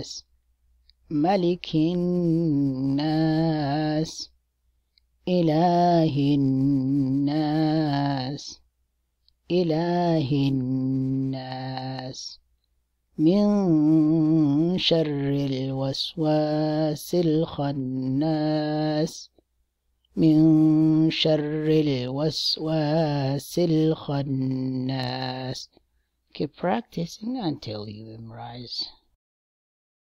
الناس ملك الناس إله الناس إله الناس من شر الوسواس الخناس من شر الوسواس الخناس Keep practicing until you memorize.